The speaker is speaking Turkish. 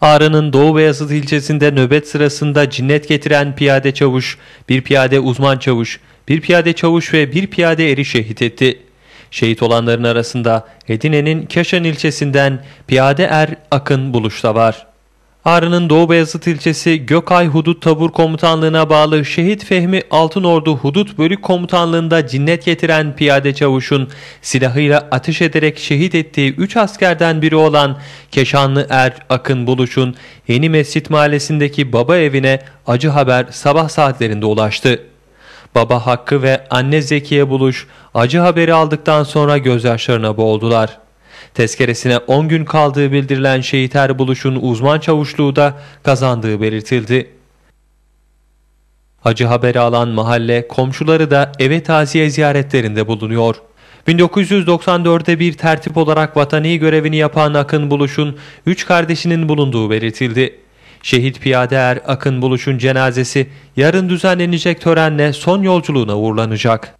Ağrı'nın Doğu Beyazıt ilçesinde nöbet sırasında cinnet getiren piyade çavuş, bir piyade uzman çavuş, bir piyade çavuş ve bir piyade eri şehit etti. Şehit olanların arasında Edine'nin Keşan ilçesinden piyade er Akın Buluş da var. Ağrı'nın Doğu Beyazıt ilçesi Gökay Hudut Tabur Komutanlığı'na bağlı Şehit Fehmi Altınordu Hudut Bölük Komutanlığı'nda cinnet getiren piyade çavuşun silahıyla ateş ederek şehit ettiği 3 askerden biri olan Keşanlı Er Akın Buluş'un Yeni Mescit Mahallesi'ndeki baba evine acı haber sabah saatlerinde ulaştı. Baba Hakkı ve anne Zekiye Buluş acı haberi aldıktan sonra gözyaşlarına boğuldular. Tezkeresine 10 gün kaldığı bildirilen Şehit Erbuluş'un uzman çavuşluğu da kazandığı belirtildi. Acı haberi alan mahalle komşuları da eve taziye ziyaretlerinde bulunuyor. 1994'te bir tertip olarak vatani görevini yapan Akın Buluş'un 3 kardeşinin bulunduğu belirtildi. Şehit Piyade Er Akın Buluş'un cenazesi yarın düzenlenecek törenle son yolculuğuna uğurlanacak.